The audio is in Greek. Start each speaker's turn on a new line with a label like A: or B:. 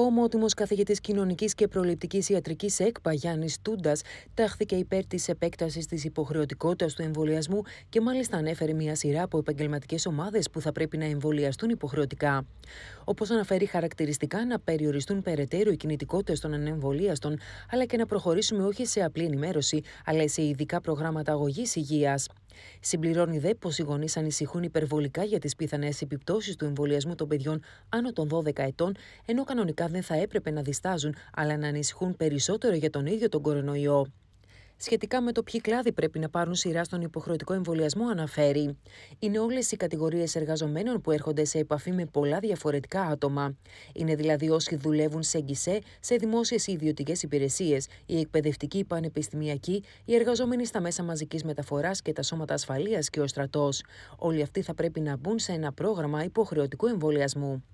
A: Ο ομότιμος καθηγητής κοινωνικής και προληπτικής ιατρικής ΕΚΠΑ Γιάννης Τούντας τάχθηκε υπέρ της επέκτασης της υποχρεωτικότητας του εμβολιασμού και μάλιστα ανέφερε μια σειρά από επαγγελματικές ομάδες που θα πρέπει να εμβολιαστούν υποχρεωτικά. Όπως αναφέρει χαρακτηριστικά, να περιοριστούν περαιτέρω οι κινητικότητε των ανεμβολίαστων, αλλά και να προχωρήσουμε όχι σε απλή ενημέρωση, αλλά σε ειδικά προγράμματα αγωγής υγείας. Συμπληρώνει δε πως οι γονείς ανησυχούν υπερβολικά για τις πιθανές επιπτώσεις του εμβολιασμού των παιδιών άνω των 12 ετών, ενώ κανονικά δεν θα έπρεπε να διστάζουν, αλλά να ανησυχούν περισσότερο για τον ίδιο τον κορονοϊό. Σχετικά με το ποιοι κλάδοι πρέπει να πάρουν σειρά στον υποχρεωτικό εμβολιασμό, αναφέρει. Είναι όλες οι κατηγορίες εργαζομένων που έρχονται σε επαφή με πολλά διαφορετικά άτομα. Είναι δηλαδή όσοι δουλεύουν σε γκισέ, σε δημόσιες ή ιδιωτικές υπηρεσίες, οι εκπαιδευτικοί, οι πανεπιστημιακοί, οι εργαζόμενοι στα μέσα μαζικής μεταφοράς και τα σώματα ασφαλείας και ο στρατός. Όλοι αυτοί θα πρέπει να μπουν σε ένα πρόγραμμα υποχρεωτικού εμβολιασμού.